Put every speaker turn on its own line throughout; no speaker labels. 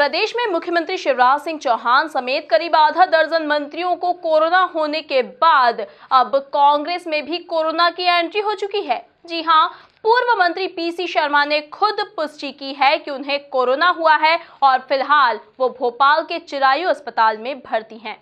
प्रदेश में मुख्यमंत्री शिवराज सिंह चौहान समेत करीब आधा दर्जन मंत्रियों को कोरोना होने के बाद अब कांग्रेस में भी कोरोना की एंट्री हो चुकी है जी हाँ पूर्व मंत्री पीसी शर्मा ने खुद पुष्टि की है कि उन्हें कोरोना हुआ है और फिलहाल वो भोपाल के चिरायु अस्पताल में भर्ती हैं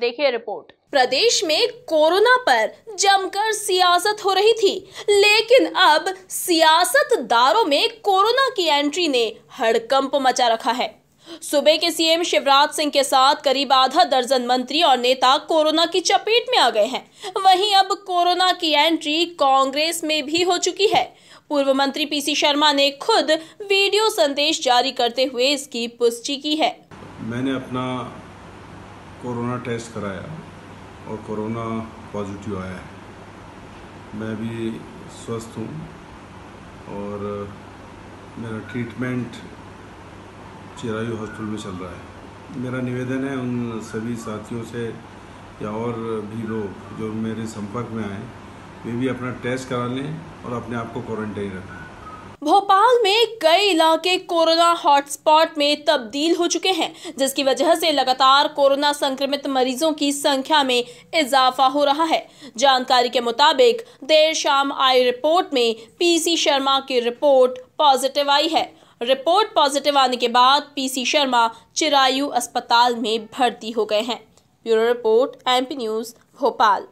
देखिए रिपोर्ट प्रदेश में कोरोना पर जमकर सियासत हो रही थी लेकिन अब सियासतदारों में कोरोना की एंट्री ने हड़कंप मचा रखा है सूबे के सीएम शिवराज सिंह के साथ करीब आधा दर्जन मंत्री और नेता कोरोना की चपेट में आ गए हैं वहीं अब कोरोना की एंट्री कांग्रेस में भी हो चुकी है पूर्व मंत्री पीसी शर्मा ने खुद वीडियो संदेश जारी करते हुए इसकी पुष्टि की है
मैंने अपना कोरोना टेस्ट कराया और कोरोना पॉजिटिव आया है मैं भी स्वस्थ हूँ और मेरा ट्रीटमेंट चिरायु हॉस्टल में चल रहा है मेरा निवेदन है उन सभी साथियों से या और भी लोग जो मेरे संपर्क में आए वे भी अपना टेस्ट करा लें और अपने आप को क्वारंटाइन रखें
भोपाल में कई इलाके कोरोना हॉटस्पॉट में तब्दील हो चुके हैं जिसकी वजह से लगातार कोरोना संक्रमित मरीजों की संख्या में इजाफा हो रहा है जानकारी के मुताबिक देर शाम आई रिपोर्ट में पीसी शर्मा की रिपोर्ट पॉजिटिव आई है रिपोर्ट पॉजिटिव आने के बाद पीसी शर्मा चिरायु अस्पताल में भर्ती हो गए हैं bureau report MP news Bhopal